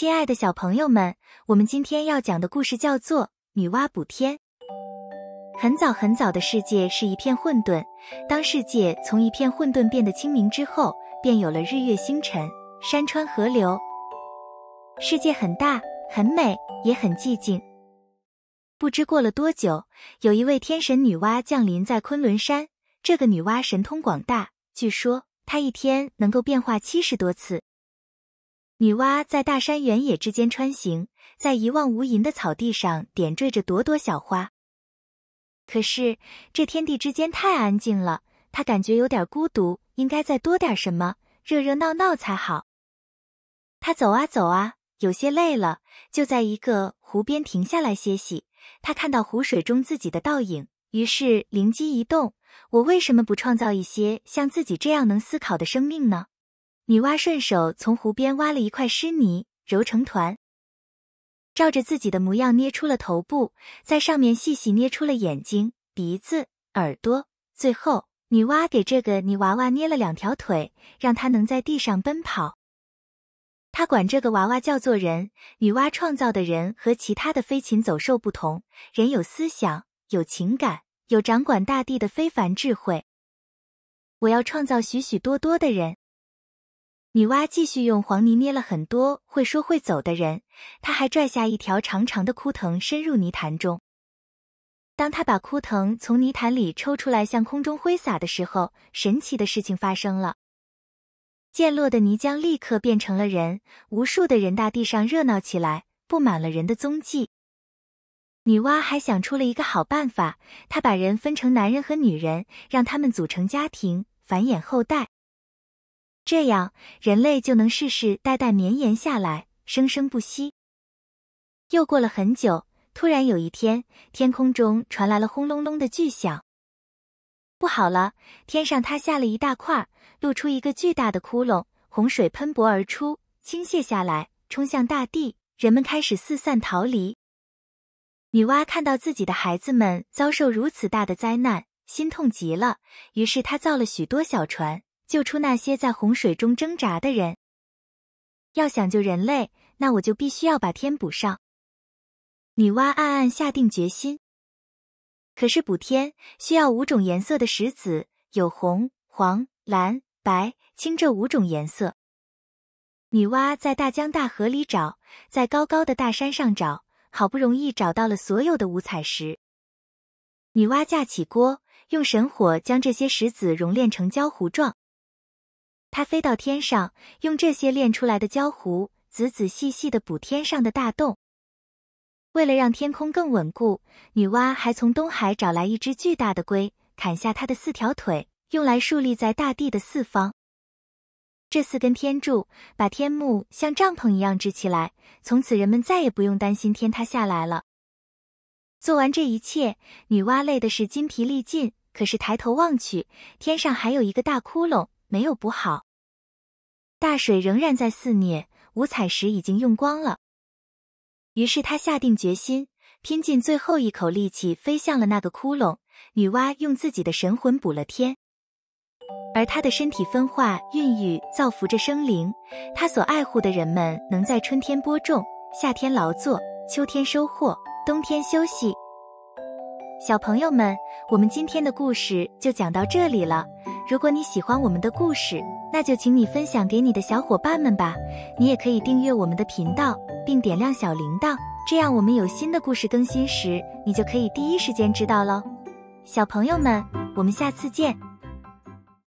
亲爱的小朋友们，我们今天要讲的故事叫做《女娲补天》。很早很早的世界是一片混沌，当世界从一片混沌变得清明之后，便有了日月星辰、山川河流。世界很大，很美，也很寂静。不知过了多久，有一位天神女娲降临在昆仑山。这个女娲神通广大，据说她一天能够变化七十多次。女娲在大山原野之间穿行，在一望无垠的草地上点缀着朵朵小花。可是这天地之间太安静了，她感觉有点孤独，应该再多点什么，热热闹闹才好。她走啊走啊，有些累了，就在一个湖边停下来歇息。她看到湖水中自己的倒影，于是灵机一动：我为什么不创造一些像自己这样能思考的生命呢？女娲顺手从湖边挖了一块湿泥，揉成团，照着自己的模样捏出了头部，在上面细细捏出了眼睛、鼻子、耳朵。最后，女娲给这个泥娃娃捏了两条腿，让它能在地上奔跑。她管这个娃娃叫做人。女娲创造的人和其他的飞禽走兽不同，人有思想，有情感，有掌管大地的非凡智慧。我要创造许许多多的人。女娲继续用黄泥捏了很多会说会走的人，她还拽下一条长长的枯藤，伸入泥潭中。当她把枯藤从泥潭里抽出来，向空中挥洒的时候，神奇的事情发生了：溅落的泥浆立刻变成了人，无数的人大地上热闹起来，布满了人的踪迹。女娲还想出了一个好办法，她把人分成男人和女人，让他们组成家庭，繁衍后代。这样，人类就能世世代代绵延下来，生生不息。又过了很久，突然有一天，天空中传来了轰隆隆的巨响。不好了，天上塌下了一大块，露出一个巨大的窟窿，洪水喷薄而出，倾泻下来，冲向大地。人们开始四散逃离。女娲看到自己的孩子们遭受如此大的灾难，心痛极了。于是她造了许多小船。救出那些在洪水中挣扎的人。要想救人类，那我就必须要把天补上。女娲暗暗下定决心。可是补天需要五种颜色的石子，有红、黄、蓝、白、青这五种颜色。女娲在大江大河里找，在高高的大山上找，好不容易找到了所有的五彩石。女娲架起锅，用神火将这些石子熔炼成焦糊状。他飞到天上，用这些炼出来的胶糊，仔仔细细的补天上的大洞。为了让天空更稳固，女娲还从东海找来一只巨大的龟，砍下它的四条腿，用来竖立在大地的四方。这四根天柱把天幕像帐篷一样支起来，从此人们再也不用担心天塌下来了。做完这一切，女娲累的是筋疲力尽，可是抬头望去，天上还有一个大窟窿。没有补好，大水仍然在肆虐，五彩石已经用光了。于是他下定决心，拼尽最后一口力气飞向了那个窟窿。女娲用自己的神魂补了天，而她的身体分化、孕育、造福着生灵。她所爱护的人们能在春天播种，夏天劳作，秋天收获，冬天休息。小朋友们，我们今天的故事就讲到这里了。如果你喜欢我们的故事，那就请你分享给你的小伙伴们吧。你也可以订阅我们的频道，并点亮小铃铛，这样我们有新的故事更新时，你就可以第一时间知道喽。小朋友们，我们下次见。